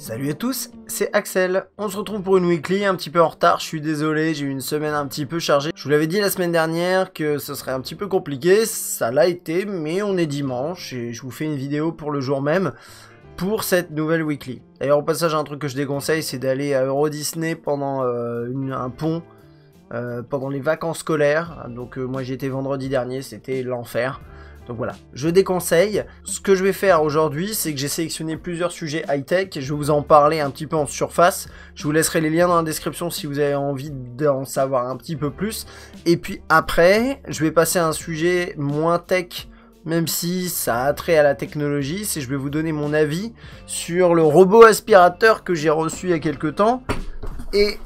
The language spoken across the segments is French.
Salut à tous, c'est Axel. On se retrouve pour une weekly un petit peu en retard, je suis désolé, j'ai eu une semaine un petit peu chargée. Je vous l'avais dit la semaine dernière que ce serait un petit peu compliqué, ça l'a été, mais on est dimanche et je vous fais une vidéo pour le jour même pour cette nouvelle weekly. D'ailleurs au passage un truc que je déconseille c'est d'aller à Euro Disney pendant euh, un pont, euh, pendant les vacances scolaires. Donc euh, moi j'y étais vendredi dernier, c'était l'enfer. Donc voilà, je déconseille. Ce que je vais faire aujourd'hui, c'est que j'ai sélectionné plusieurs sujets high-tech. Je vais vous en parler un petit peu en surface. Je vous laisserai les liens dans la description si vous avez envie d'en savoir un petit peu plus. Et puis après, je vais passer à un sujet moins tech même si ça a trait à la technologie, c'est je vais vous donner mon avis sur le robot aspirateur que j'ai reçu il y a quelques temps et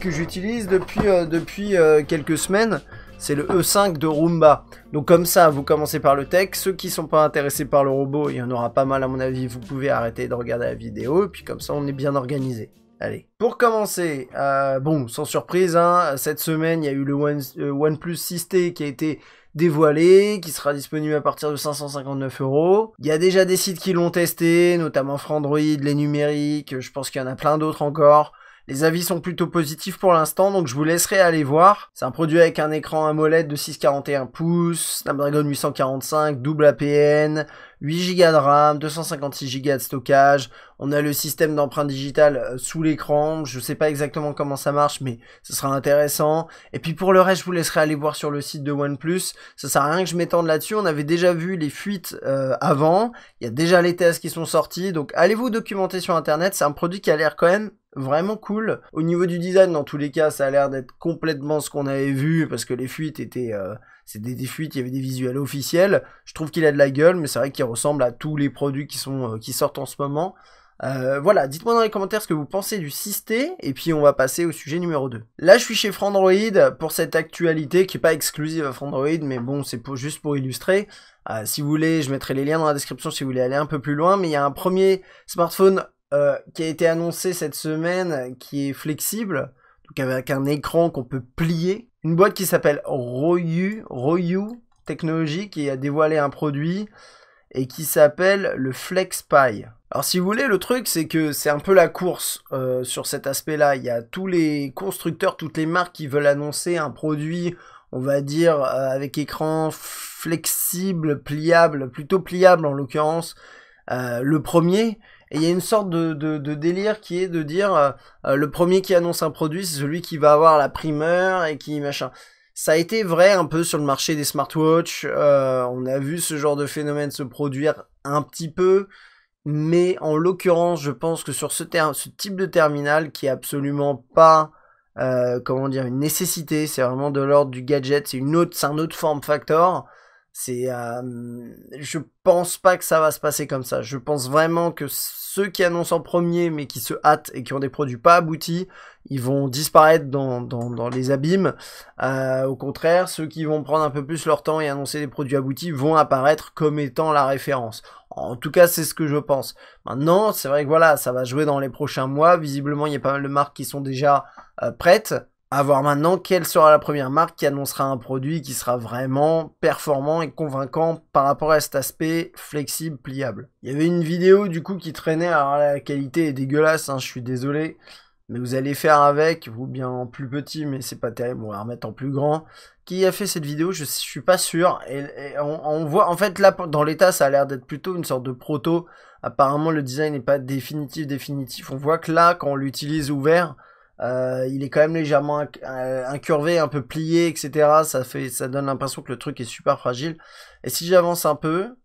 que j'utilise depuis, euh, depuis euh, quelques semaines c'est le E5 de Roomba. Donc comme ça, vous commencez par le tech. Ceux qui ne sont pas intéressés par le robot, il y en aura pas mal à mon avis, vous pouvez arrêter de regarder la vidéo, et puis comme ça on est bien organisé. Allez, pour commencer, euh, bon, sans surprise, hein, cette semaine, il y a eu le One, euh, OnePlus 6T qui a été dévoilé, qui sera disponible à partir de 559 euros. Il y a déjà des sites qui l'ont testé, notamment Frandroid, les numériques, je pense qu'il y en a plein d'autres encore. Les avis sont plutôt positifs pour l'instant, donc je vous laisserai aller voir. C'est un produit avec un écran AMOLED de 6,41 pouces, Snapdragon 845, double APN, 8 Go de RAM, 256 Go de stockage. On a le système d'empreinte digitale euh, sous l'écran. Je ne sais pas exactement comment ça marche, mais ce sera intéressant. Et puis pour le reste, je vous laisserai aller voir sur le site de OnePlus. Ça sert à rien que je m'étende là-dessus. On avait déjà vu les fuites euh, avant. Il y a déjà les tests qui sont sortis. Donc allez vous documenter sur Internet. C'est un produit qui a l'air quand même vraiment cool. Au niveau du design, dans tous les cas, ça a l'air d'être complètement ce qu'on avait vu parce que les fuites étaient... Euh, c'est des, fuites, il y avait des visuels officiels. Je trouve qu'il a de la gueule, mais c'est vrai qu'il ressemble à tous les produits qui, sont, euh, qui sortent en ce moment. Euh, voilà, dites-moi dans les commentaires ce que vous pensez du 6T, et puis on va passer au sujet numéro 2. Là, je suis chez Frandroid pour cette actualité qui n'est pas exclusive à Frandroid, mais bon, c'est juste pour illustrer. Euh, si vous voulez, je mettrai les liens dans la description si vous voulez aller un peu plus loin, mais il y a un premier smartphone qui a été annoncé cette semaine qui est flexible, donc avec un écran qu'on peut plier une boîte qui s'appelle Royu, Royu Technology qui a dévoilé un produit et qui s'appelle le Flexpie. Alors si vous voulez, le truc c'est que c'est un peu la course euh, sur cet aspect-là. Il y a tous les constructeurs, toutes les marques qui veulent annoncer un produit, on va dire, euh, avec écran flexible, pliable, plutôt pliable en l'occurrence, euh, le premier. Et il y a une sorte de, de, de délire qui est de dire euh, euh, le premier qui annonce un produit, c'est celui qui va avoir la primeur et qui machin. Ça a été vrai un peu sur le marché des smartwatches. Euh, on a vu ce genre de phénomène se produire un petit peu. Mais en l'occurrence, je pense que sur ce, ce, type de terminal qui est absolument pas euh, comment dire une nécessité, c'est vraiment de l'ordre du gadget, c'est une autre, c'est un autre form factor. C'est, euh, je pense pas que ça va se passer comme ça. Je pense vraiment que ceux qui annoncent en premier, mais qui se hâtent et qui ont des produits pas aboutis, ils vont disparaître dans, dans, dans les abîmes. Euh, au contraire, ceux qui vont prendre un peu plus leur temps et annoncer des produits aboutis vont apparaître comme étant la référence. En tout cas, c'est ce que je pense. Maintenant, c'est vrai que voilà, ça va jouer dans les prochains mois. Visiblement, il y a pas mal de marques qui sont déjà euh, prêtes. A voir maintenant quelle sera la première marque qui annoncera un produit qui sera vraiment performant et convaincant par rapport à cet aspect flexible, pliable. Il y avait une vidéo du coup qui traînait, alors la qualité est dégueulasse, hein, je suis désolé, mais vous allez faire avec, vous bien en plus petit, mais c'est pas terrible, on va remettre en plus grand. Qui a fait cette vidéo, je, suis pas sûr, et, on, on, voit, en fait là, dans l'état, ça a l'air d'être plutôt une sorte de proto, apparemment le design n'est pas définitif, définitif, on voit que là, quand on l'utilise ouvert, euh, il est quand même légèrement euh, incurvé, un peu plié, etc. Ça fait, ça donne l'impression que le truc est super fragile. Et si j'avance un peu,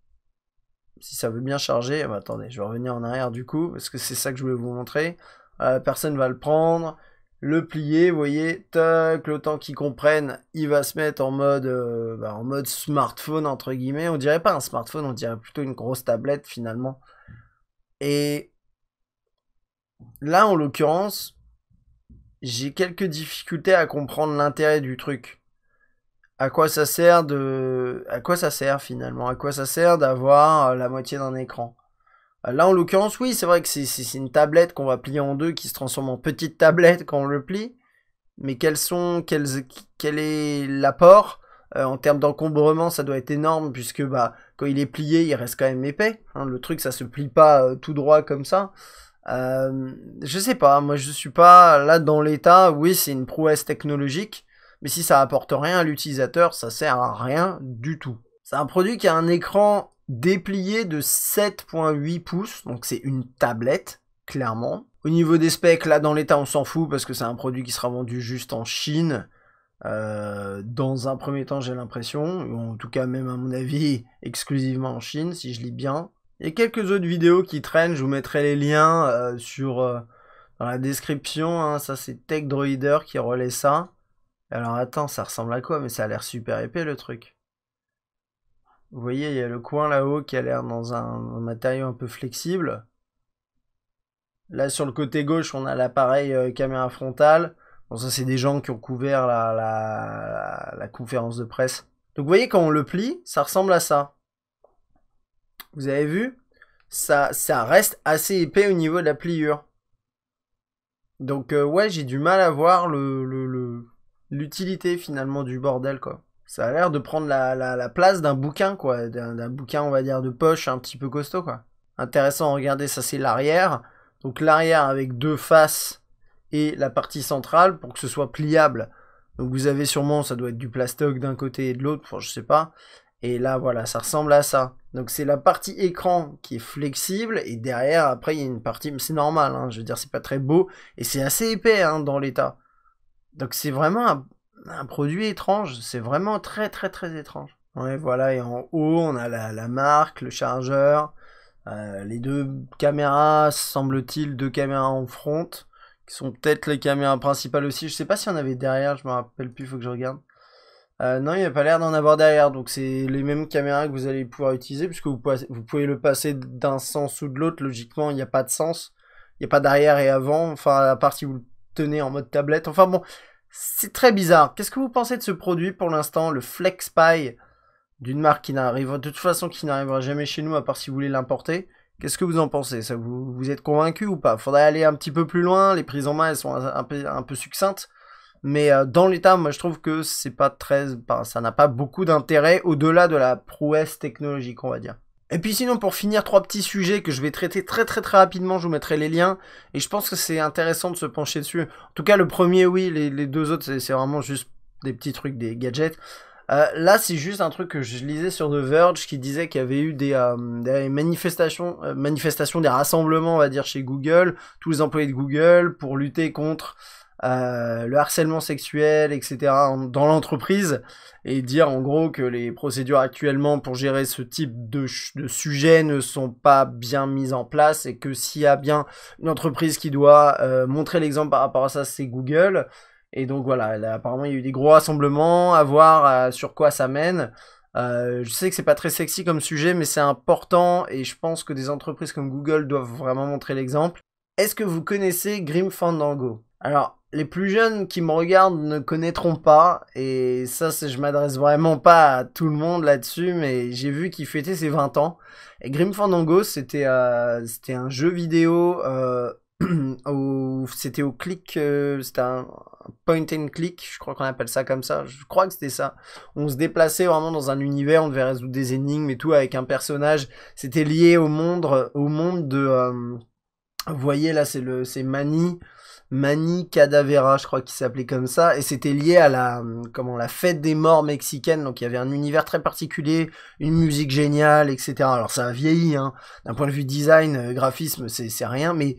si ça veut bien charger, attendez, je vais revenir en arrière du coup, parce que c'est ça que je voulais vous montrer. Personne euh, personne va le prendre, le plier, vous voyez, tac, le temps qu'il comprennent, il va se mettre en mode, bah, en mode smartphone entre guillemets. On dirait pas un smartphone, on dirait plutôt une grosse tablette finalement. Et là, en l'occurrence, j'ai quelques difficultés à comprendre l'intérêt du truc. À quoi ça sert de, à quoi ça sert finalement, à quoi ça sert d'avoir euh, la moitié d'un écran. Euh, là, en l'occurrence, oui, c'est vrai que c'est une tablette qu'on va plier en deux, qui se transforme en petite tablette quand on le plie. Mais quels sont, quel est l'apport euh, En termes d'encombrement, ça doit être énorme, puisque bah, quand il est plié, il reste quand même épais. Hein. le truc, ça se plie pas tout droit comme ça. Euh, je sais pas, moi je suis pas là dans l'état, oui c'est une prouesse technologique, mais si ça apporte rien à l'utilisateur, ça sert à rien du tout. C'est un produit qui a un écran déplié de 7.8 pouces, donc c'est une tablette, clairement. Au niveau des specs, là dans l'état on s'en fout parce que c'est un produit qui sera vendu juste en Chine. Euh, dans un premier temps j'ai l'impression, ou en tout cas même à mon avis exclusivement en Chine si je lis bien. Il y a quelques autres vidéos qui traînent, je vous mettrai les liens euh, sur euh, dans la description. Hein. Ça, c'est TechDroider qui relaie ça. Alors attends, ça ressemble à quoi Mais ça a l'air super épais le truc. Vous voyez, il y a le coin là-haut qui a l'air dans un, matériau un peu flexible. Là, sur le côté gauche, on a l'appareil euh, caméra frontale. Bon, ça, c'est des gens qui ont couvert la, la, la conférence de presse. Donc, vous voyez, quand on le plie, ça ressemble à ça. Vous avez vu ça, ça reste assez épais au niveau de la pliure. Donc euh, ouais, j'ai du mal à voir le, l'utilité finalement du bordel quoi. Ça a l'air de prendre la, la place d'un bouquin quoi, d'un, bouquin on va dire de poche un petit peu costaud quoi. Intéressant, regardez ça c'est l'arrière. Donc l'arrière avec deux faces et la partie centrale pour que ce soit pliable. Donc vous avez sûrement, ça doit être du plastoc d'un côté et de l'autre, enfin je sais pas. Et là, voilà, ça ressemble à ça. Donc c'est la partie écran qui est flexible et derrière, après, il y a une partie, mais c'est normal, hein. je veux dire, c'est pas très beau et c'est assez épais hein, dans l'état. Donc c'est vraiment un, produit étrange, c'est vraiment très très très étrange. Ouais, voilà, et en haut, on a la, marque, le chargeur, euh, les deux caméras, semble-t-il, deux caméras en front, qui sont peut-être les caméras principales aussi. Je sais pas si on avait derrière, je me rappelle plus, il faut que je regarde. Euh, non, il n'y a pas l'air d'en avoir derrière, donc c'est les mêmes caméras que vous allez pouvoir utiliser, puisque vous pouvez, le passer d'un sens ou de l'autre, logiquement, il n'y a pas de sens, il n'y a pas d'arrière et avant, enfin, à part si vous le tenez en mode tablette, enfin bon, c'est très bizarre. Qu'est-ce que vous pensez de ce produit pour l'instant, le FlexPy, d'une marque qui n'arrivera de toute façon, qui n'arrivera jamais chez nous, à part si vous voulez l'importer Qu'est-ce que vous en pensez Ça, vous, êtes convaincu ou pas Faudrait aller un petit peu plus loin, les prises en main, elles sont peu, un peu succinctes, mais euh, dans l'état, moi je trouve que c'est pas très, ça n'a pas beaucoup d'intérêt au-delà de la prouesse technologique, on va dire. Et puis sinon, pour finir, trois petits sujets que je vais traiter très très très rapidement, je vous mettrai les liens, et je pense que c'est intéressant de se pencher dessus. En tout cas, le premier, oui, les, les deux autres, c'est vraiment juste des petits trucs, des gadgets. Euh, là, c'est juste un truc que je lisais sur The Verge qui disait qu'il y avait eu des, euh, des manifestations, euh, manifestations, des rassemblements, on va dire, chez Google, tous les employés de Google, pour lutter contre euh, le harcèlement sexuel, etc., dans l'entreprise, et dire en gros que les procédures actuellement pour gérer ce type de, sujet ne sont pas bien mises en place, et que s'il y a bien une entreprise qui doit euh, montrer l'exemple par rapport à ça, c'est Google. Et donc voilà, apparemment il y a eu des gros rassemblements, à voir euh, sur quoi ça mène. je sais que c'est pas très sexy comme sujet, mais c'est important et je pense que des entreprises comme Google doivent vraiment montrer l'exemple. Est-ce que vous connaissez Grim Fandango alors, les plus jeunes qui me regardent ne connaîtront pas, et ça, je m'adresse vraiment pas à tout le monde là-dessus, mais j'ai vu qu'il fêtait ses 20 ans. Et Grim Fandango, c'était euh, un jeu vidéo, euh, c'était au clic, euh, c'était un point and click, je crois qu'on appelle ça comme ça, je crois que c'était ça. On se déplaçait vraiment dans un univers, on devait résoudre des énigmes et tout avec un personnage, c'était lié au monde, au monde de... vous voyez là, c'est Mani Mani Cadavera, je crois qu'il s'appelait comme ça, et c'était lié à la, comment, la fête des morts mexicaine, donc il y avait un univers très particulier, une musique géniale, etc. Alors ça a vieilli, hein. d'un point de vue design, euh, graphisme, c'est rien, mais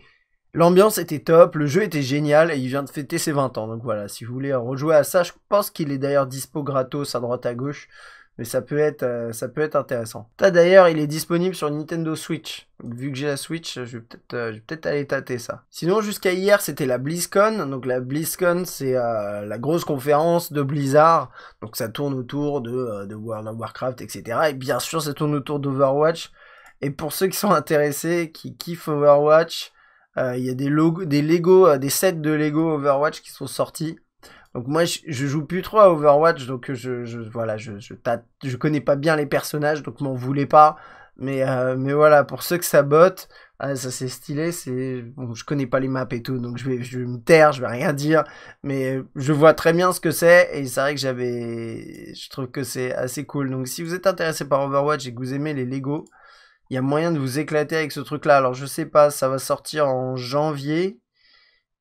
l'ambiance était top, le jeu était génial, et il vient de fêter ses 20 ans, donc voilà, si vous voulez rejouer à ça, je pense qu'il est d'ailleurs dispo gratos à droite à gauche, mais ça peut être, euh, ça peut être intéressant. Ça d'ailleurs, il est disponible sur Nintendo Switch. vu que j'ai la Switch, euh, je vais peut-être aller tâter ça. Sinon, jusqu'à hier, c'était la BlizzCon. Donc la BlizzCon, c'est euh, la grosse conférence de Blizzard. Donc ça tourne autour de, de World of Warcraft, etc. Et bien sûr, ça tourne autour d'Overwatch. Et pour ceux qui sont intéressés, qui kiffent Overwatch, il y a des, des Lego, des sets de Lego Overwatch qui sont sortis. Donc moi, je, joue plus trop à Overwatch, donc euh, je, je voilà, je, je, je, connais pas bien les personnages, donc m'en voulais pas. Mais, euh, mais voilà, pour ceux que ça botte, ah, ça c'est stylé, c'est bon, je connais pas les maps et tout, donc je vais, je me taire, je vais rien dire, mais je vois très bien ce que c'est et c'est vrai que j'avais, je trouve que c'est assez cool. Donc si vous êtes intéressé par Overwatch et que vous aimez les Lego, il y a moyen de vous éclater avec ce truc-là. Alors je sais pas, ça va sortir en janvier,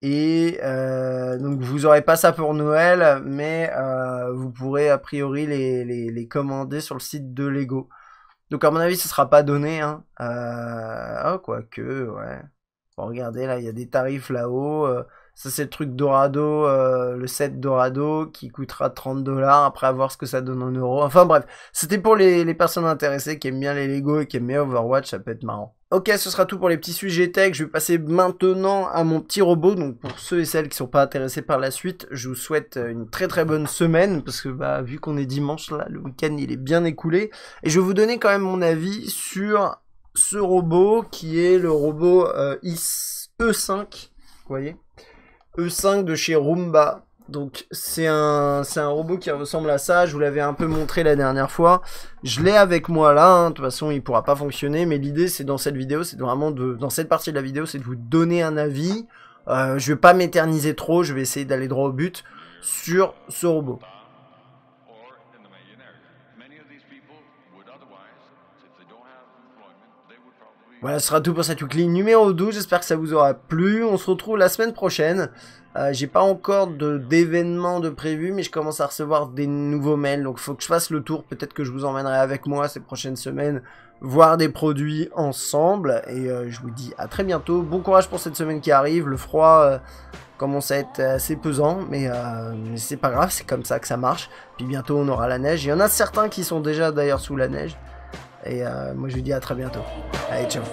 et euh, donc vous aurez pas ça pour Noël, mais euh, vous pourrez a priori les, commander sur le site de Lego. Donc à mon avis, ce sera pas donné. Hein. Euh, oh, quoique, ouais. regardez, là, il y a des tarifs là-haut. Ça, c'est le truc Dorado, euh, le set Dorado qui coûtera 30 dollars après avoir ce que ça donne en euros. Enfin bref, c'était pour les, personnes intéressées qui aiment bien les Lego et qui aiment bien Overwatch, ça peut être marrant. Ok, ce sera tout pour les petits sujets tech. Je vais passer maintenant à mon petit robot. Donc pour ceux et celles qui ne sont pas intéressés par la suite, je vous souhaite une très très bonne semaine parce que bah vu qu'on est dimanche là, le week-end il est bien écoulé et je vais vous donner quand même mon avis sur ce robot qui est le robot euh, E5. Vous voyez E5 de chez Roomba. Donc c'est un, un robot qui ressemble à ça, je vous l'avais un peu montré la dernière fois. Je l'ai avec moi là, hein. de toute façon il pourra pas fonctionner, mais l'idée c'est dans cette vidéo, c'est vraiment de, dans cette partie de la vidéo, c'est de vous donner un avis. Je euh, je vais pas m'éterniser trop, je vais essayer d'aller droit au but sur ce robot. Voilà, ce sera tout pour cette weekly numéro 12. J'espère que ça vous aura plu. On se retrouve la semaine prochaine. Euh, j'ai pas encore d'événements de, prévu, mais je commence à recevoir des nouveaux mails. Donc faut que je fasse le tour. Peut-être que je vous emmènerai avec moi ces prochaines semaines voir des produits ensemble. Et euh, je vous dis à très bientôt. Bon courage pour cette semaine qui arrive. Le froid euh, commence à être assez pesant, mais, mais c'est pas grave. C'est comme ça que ça marche. Puis bientôt on aura la neige. Il y en a certains qui sont déjà d'ailleurs sous la neige. Et euh, moi, je vous dis à très bientôt. Allez, ciao.